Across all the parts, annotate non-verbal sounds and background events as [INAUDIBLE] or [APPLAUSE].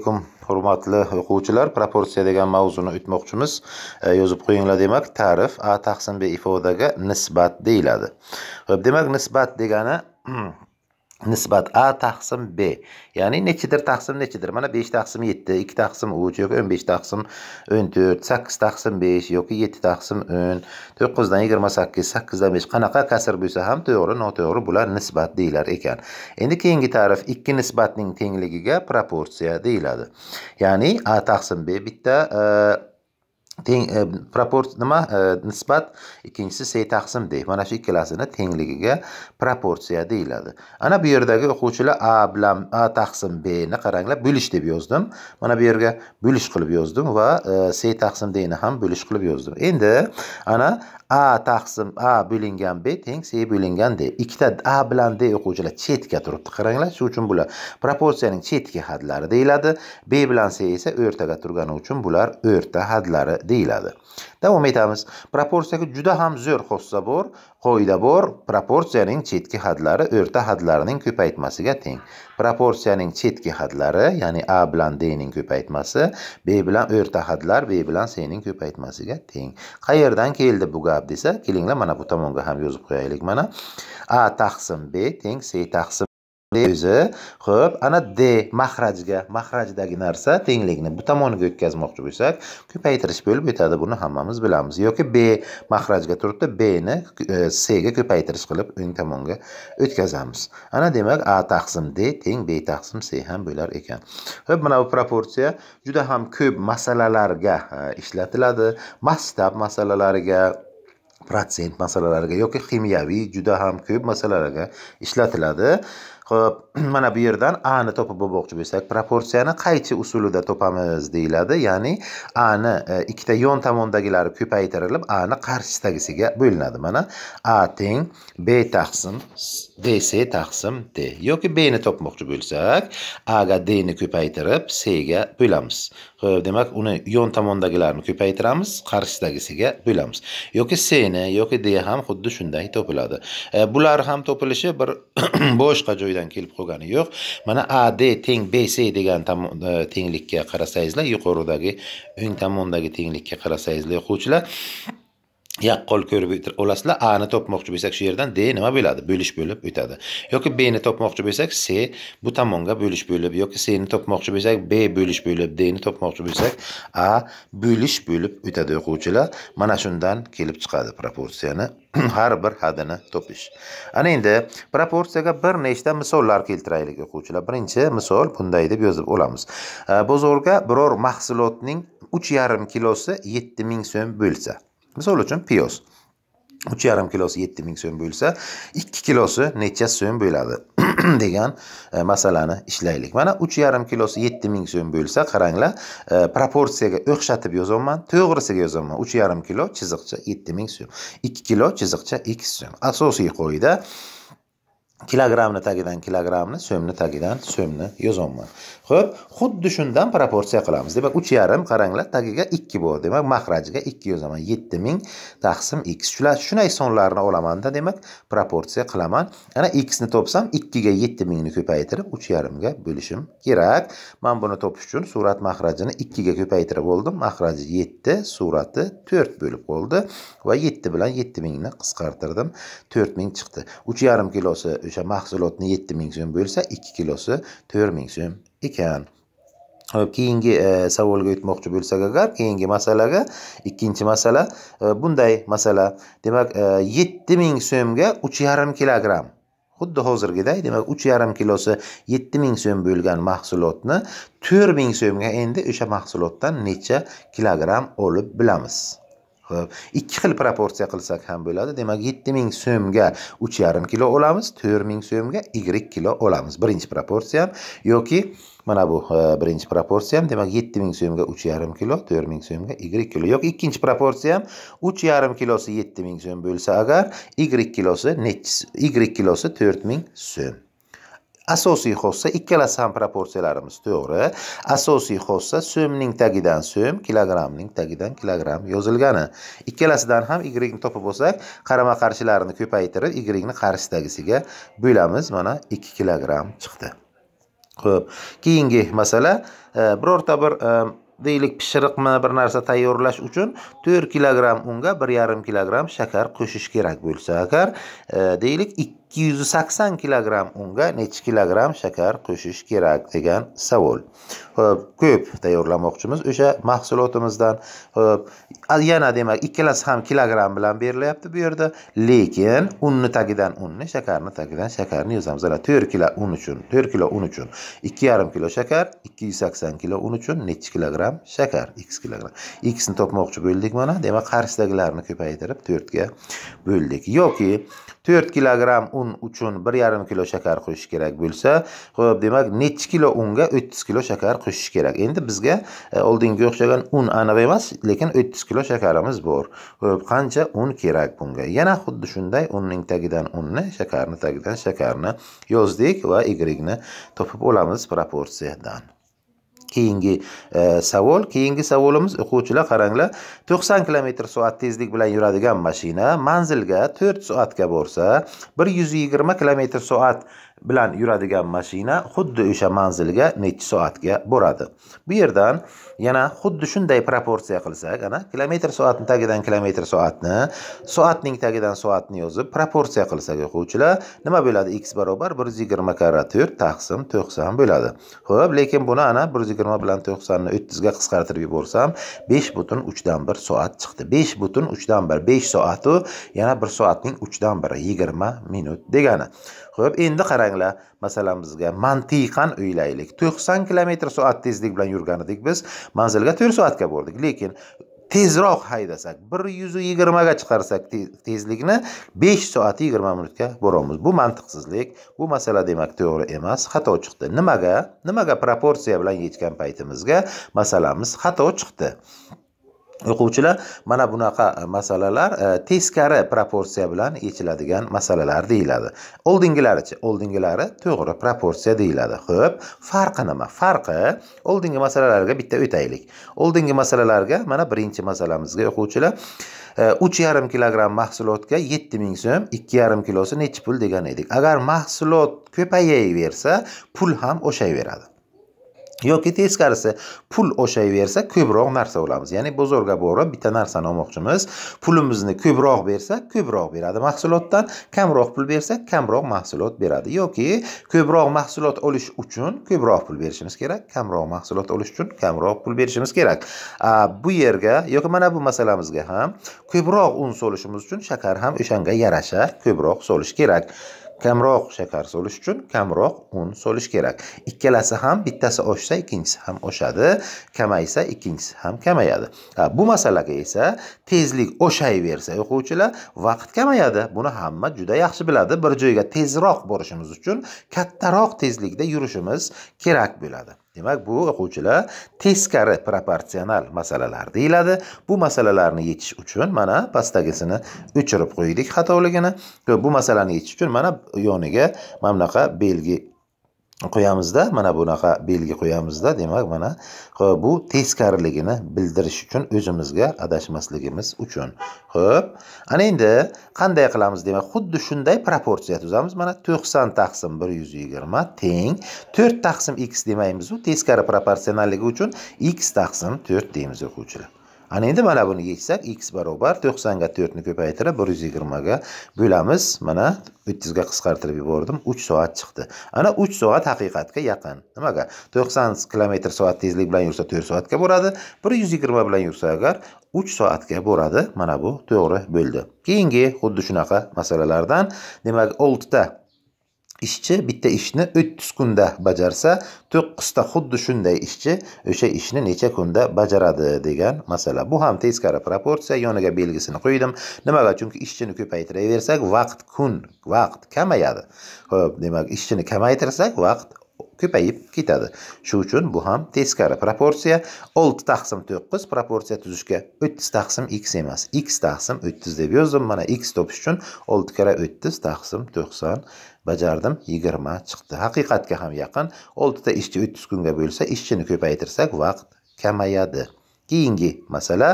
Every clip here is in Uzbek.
alaykum hurmatli o'quvchilar proporsiya degan mavzuni o'tmoqchimiz e, yozib qo'yinglar demak ta'rif a taqsim b ifodaga nisbat deyiladi ho'p demak nisbat degani [CLEARS THROAT] nisbat a taqsim b ya'ni nechidir taqsim nechidir mana besh taqsim yetti ikki taqsim uch yoki o'n besh taqsim o'n to'rt sakkiz taqsim besh yoki yetti taqsim o'n to'qqizdan yigirma sakkiz sakkizdan besh qanaqa kasr bo'lsa ham to'g'ri noto'g'ri bular nisbat deyilar ekan endi keyingi ta'rif ikki nisbatning tengligiga proporsiya deyiladi ya'ni a taqsim b bitta e, teng e, proport nima e, nisbat ikkinchisi se taqsim de mana shu ikkalasini tengligiga proporsiya deyiladi ana bu yerdagi o'quvchilar a bilan a taqsim b ni qaranglar bo'lish deb yozdim mana bu yerga bo'lish qilib yozdim va e, se taqsim d ni ham bo'lish qilib yozdim endi ana a taqsim a bo'lingan b teng c bo'lingan d ikkita a bilan d o'quvchilar chetga turibdi qaranglar shu uchun bular proporsiyaning chetki hadlari deyiladi b bilan c esa o'rtaga turgani uchun bular o'rta hadlari deyiladi davom etamiz proporsiyaga juda ham zo'r xossa bor qoida bor proporsiyaning chetki hadlari o'rta hadlarining ko'paytmasiga teng proporsiyaning chetki hadlari ya'ni a bilan d ning ko'paytmasi b bilan o'rta hadlar b bilan c ning ko'paytmasiga teng qayerdan keldi bu gap desa kelinglar mana bu tomonga ham yozib qo'yaylik mana a taqsim b teng c taqsim o'zi ho'p ana d mahrajga mahrajdagi narsa tenglikni bu tomoniga o'tkazmoqchi bo'lsak ko'paytirish bo'lib o'tadi buni hammamiz bilamiz yoki b mahrajga turibdi bni e, c ga ko'paytirish qilib o'ng tomonga o'tkazamiz ana demak a taqsim d teng b taqsim c ham bo'lar ekan ho'p mana bu proporsiya juda ham ko'p masalalarga e, ishlatiladi mastab masalalariga protsent masalalariga yoki ximiyaviy juda ham ko'p masalalarga ishlatiladi ho'p [CLEARS THROAT] mana bu yerdan a ni topib bo'lmoqchi bo'lsak proporsiyani qaychi usulida topamiz deyiladi ya'ni a ni e, ikkita yon tomondagilari ko'paytirilib a ni qarshisidagisiga bo'linadi mana a teng b taqsim dc taqsim d yoki b ni topmoqchi bo'lsak a ga d ni ko'paytirib c ga bo'lamiz ho'p demak uni yon tomondagilarni ko'paytiramiz qarshisidagisiga bo'lamiz yoki c ni yoki d ham xuddi shunday topiladi e, bular ham topilishi bir [CLEARS THROAT] boshqa joyda joydan kelib qolgani yo'q mana d teng c degan e, tenglikka qarasangizlar yuqoridagi o'ng tomondagi tenglikka qarasangizlar o'quvchilar yaqqol ko'rib olasizlar a ni topmoqchi bo'lsak shu yerdan d nima bo'ladi bo'lish bo'lib o'tadi yoki b ni topmoqchi bo'lsak c bu tomonga bo'lish bo'lib yoki c ni topmoqchi bo'lsak b bo'lish bo'lib d ni topmoqchi bo'lsak a bo'lish bo'lib o'tadi o'quvchilar mana shundan kelib chiqadi proporsiyani [CLEARS THROAT] har bir hadini topish ana endi proporsiyaga bir nechta misollar keltiraylik o'quvchilar birinchi misol bunday deb yozib olamiz bozorga biror mahsulotning uch yarim kilosi yetti ming so'm bo'lsa misol uchun piyoz uch yarim kilosi yetti ming so'm bo'lsa ikki kilosi necha so'm bo'ladi [CLEARS THROAT] degan e, masalani ishlaylik mana uch yarim kilosi yetti ming so'm bo'lsa qaranglar e, proporsiyaga o'xshatib yozaman to'g'risiga yozaman uch yarim kilo chiziqcha yetti ming so'm ikki kilo chiziqcha ikki so'm asosiy qoida kilogrammni tagidan kilogrammni so'mni tagidan so'mni yozyapman ho'p xuddi shundan proporsiya qilamiz demak uch yarim qaranglar tagiga ikki bor demak mahrajiga ikki yozaman yetti ming taqsim x shunday sonlarni olamanda demak proporsiya qilaman ana xni topsam ikkiga yetti mingni ko'paytirib uch yarimga bo'lishim kerak man buni topish uchun surat mahrajini ikkiga ko'paytirib oldim mahraji yetti surati to'rt bo'lib qoldi va yetti bilan yetti mingni qisqartirdim to'rt ming chiqdi uch yarim kilosi o'sha mahsulotni yetti ming so'm bo'lsa ikki kilosi to'rt ming so'm ekan hop keyingi e, savolga o'tmoqchi bo'lsak agar keyingi masalaga ikkinchi masala e, bunday masala demak e, yetti ming so'mga uch yarim kilogramm xuddi hozirgiday demak uch yarim kilosi yetti ming so'm bo'lgan mahsulotni to'rt ming so'mga endi o'sha mahsulotdan necha kilogramm olib bilamiz Xo'p, ikki xil proporsiya qilsak ham bo'ladi. Demak, 7000 so'mga 3,5 kilo olamiz, 4000 so'mga 2 kilo olamiz. Birinchi proporsiya yoki mana bu e, birinchi proporsiya ham demak 7000 so'mga 3,5 kilo, 4000 so'mga 2 kilo yoki ikkinchi proporsiya ham 3,5 kilosi 7000 so'm bo'lsa agar, y kilosi nechisi? y kilosi 4000 so'm. asosiy xossa ikkalasi ham proporsiyalarimiz to'g'ri asosiy xossa so'mning tagidan so'm kilogrammning tagidan kilogramm yozilgani ikkalasidan ham y topib olsak qarama qarshilarini ko'paytirib y qarshisidagisiga bo'lamiz mana ikki kilogramm chiqdi ho'p keyingi masala e, birorta bir e, deylik pishiriqmi bir narsa tayyorlash uchun to'rt kilogramm unga bir yarim kilogramm shakar qo'shish kerak bo'lsa agar e, deylik 280 kg unga necha kg shakar qo'shish kerak degan savol ho'p ko'p tayyorlamoqchimiz o'sha mahsulotimizdan ho'p yana demak ikkalasi ham kilogramm bilan berilyapti bu yerda lekin unni tagidan unni shakarni tagidan shakarni yozamiz ana to'rt kilo un uchun to'rt kilo un uchun ikki yarim kilo shakar ikki yuz sakson kilo un uchun necha kilogramm shakar x x xni topmoqchi bo'ldik mana demak qarshisidagilarni ko'paytirib to'rtga bo'ldik yoki to'rt kilogramm un uchun bir yarim kilo shakar qo'shish kerak bo'lsa ho'p demak nechi kilo unga o'ttiz kilo shakar qo'shish kerak endi bizga e, oldingiga o'xshagan un aniq emas lekin o'ttiz kilo shakarimiz bor ho'p qancha un kerak bunga yana xuddi shunday unning tagidan unni shakarni tagidan shakarni yozdik va y ni topib olamiz proporsiyadan keyingi e, savol keyingi savolimiz o'quvchilar qaranglar to'qson kilometr soat tezlik bilan yuradigan mashina manzilga to'rt soatga borsa bir yuz yigirma kilometr soat bilan yuradigan mashina xuddi o'sha manzilga necha soatga boradi bu yerdan yana xuddi shunday proporsiya qilsak ana kilometr soatni tagidan kilometr soatni soatning tagidan soatni yozib proporsiya qilsak o'quvchilar nima bo'ladi x barobar bir yuz yigirma karra to'rt taqsim to'qson bo'ladi ho'p lekin buni ana bir yuz yigirma bilan to'qsonni o'ttizga qisqartirib yuborsam besh butun uchdan bir soat chiqdi besh butun uchdan bir besh soatu yana bir soatning uchdan biri yigirma minut degani ho'p endi qarang qaranglar masalamizga mantiqan o'ylaylik to'qson kilometr soat tezlik bilan yurgan edik biz manzilga to'rt soatga bordik lekin tezroq haydasak bir yuz yigirmaga chiqarsak tezlikni besh soat yigirma minutga boramiz bu mantiqsizlik bu masala demak to'g'ri emas xato chiqdi nimaga nimaga proporsiya bilan yetgan paytimizga masalamiz xato chiqdi o'quvchilar mana bunaqa e, masalalar e, teskari proporsiya bilan yechiladigan masalalar deyiladi oldingilarichi oldingilari to'g'ri proporsiya deyiladi ho'p farqi nima farqi oldingi masalalarga bitta o'taylik oldingi masalalarga mana birinchi masalamizga o'quvchilar e, uch yarim kilogramm mahsulotga yetti ming so'm ikki yarim kilosi nechi pul degan edik agar mahsulot ko'payaversa pul ham o'shaveradi yoki teskarisi pul bersa ko'proq narsa olamiz ya'ni bozorga borib bitta narsani olmoqchimiz pulimizni ko'proq bersak ko'proq beradi mahsulotdan kamroq pul bersak kamroq mahsulot beradi yoki ko'proq mahsulot olish uchun ko'proq pul berishimiz kerak kamroq mahsulot olish uchun kamroq pul berishimiz kerak bu yerga yoki mana bu masalamizga ham ko'proq un solishimiz uchun shakar ham o'shanga yarasha ko'proq solish kerak kamroq shakar solish uchun kamroq un solish kerak ikkalasi ham bittasi oshsa ikkinchisi ham oshadi kamaysa ikkinchisi ham kamayadi bu masalaga esa tezlik oshayversa o'quvchilar vaqt kamayadi buni hamma juda yaxshi biladi bir joyga tezroq borishimiz uchun kattaroq tezlikda yurishimiz kerak bo'ladi demak bu o'quvchilar teskari proporsional masalalar deyiladi bu masalalarni yechish uchun mana pastdagisini o'chirib qo'ydik xatoligini bu masalani yechish uchun mana yoniga mana bunaqa belgi qo'yamizda mana bunaqa belgi qo'yamizda demak mana ho'p bu teskariligini bildirish uchun o'zimizga adashmasligimiz uchun ho'p ana endi qanday qilamiz demak xuddi shunday proporsiya tuzamiz mana to'qson taqsim bir yuz yigirma teng to'rt taqsim x demaymizu teskari proporsionalligi uchun x taqsim to'rt deymiz o'quvchilar ana endi mana buni yechsak x barobar to'qsonga to'rtni ko'paytirib bir yuz yigirmaga bo'lamiz mana o'ttizga qisqartirib yubordim uch soat chiqdi ana uch soat haqiqatga yaqin nimaga to'qson kilometr soat tezlik bilan yursa to'rt soatga boradi bir yuz yigirma bilan yursa agar uch soatga boradi mana bu to'g'ri bo'ldi keyingi xuddi shunaqa masalalardan demak oltita ishchi bitta ishni o'ttiz kunda bajarsa to'qqizta xuddi shunday ishchi o'sha ishni necha kunda bajaradi degan masala bu ham teskari proporsiya yoniga belgisini qo'ydim nimaga chunki ishchini ko'paytiraversak vaqt kun vaqt kamayadi ho'p demak ishchini kamaytirsak vaqt ko'payib ketadi shu uchun bu ham teskari proporsiya olti taqsim to'qqiz proporsiya tuzishga o'ttiz taqsim x emas x taqsim o'ttiz deb yozdim mana x topish uchun olti karra o'ttiz taqsim to'qson bajardim yigirma chiqdi haqiqatga ham yaqin oltita ishchi o'ttiz kunga bo'lsa ishchini ko'paytirsak vaqt kamayadi keyingi masala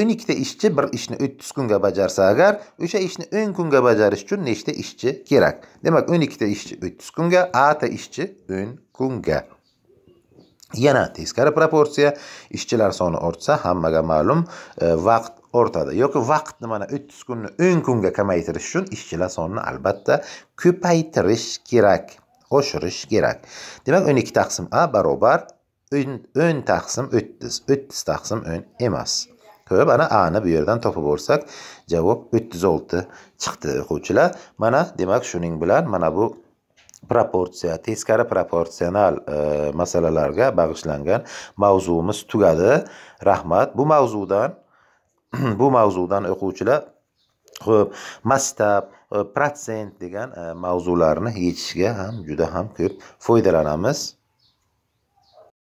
o'n ikkita ishchi bir ishni o'ttiz kunga bajarsa agar o'sha ishni o'n kunga bajarish uchun nechta ishchi kerak demak o'n ikkita ishchi o'ttiz kunga ata ishchi o'n kunga yana teskari proporsiya ishchilar soni ortsa hammaga ma'lum e, vaqt ortadi yoki vaqtni mana o'ttiz kunni o'n kunga kamaytirish uchun ishchilar sonini albatta ko'paytirish kerak oshirish kerak demak o'n ikki taqsim a barobar o'n taqsim o'ttiz o'ttiz taqsim o'n emas ko'rib ana ani bu yerdan topib olsak javob o'ttiz olti chiqdi o'quvchilar mana demak shuning bilan mana bu proporsiya teskari proporsional e, masalalarga bag'ishlangan mavzuimiz tugadi rahmat bu mavzudan [CLEARS THROAT] bu mavzudan o'quvchilar ho'p mastab e, protsent degan e, mavzularni yechishga ham juda ham ko'p foydalanamiz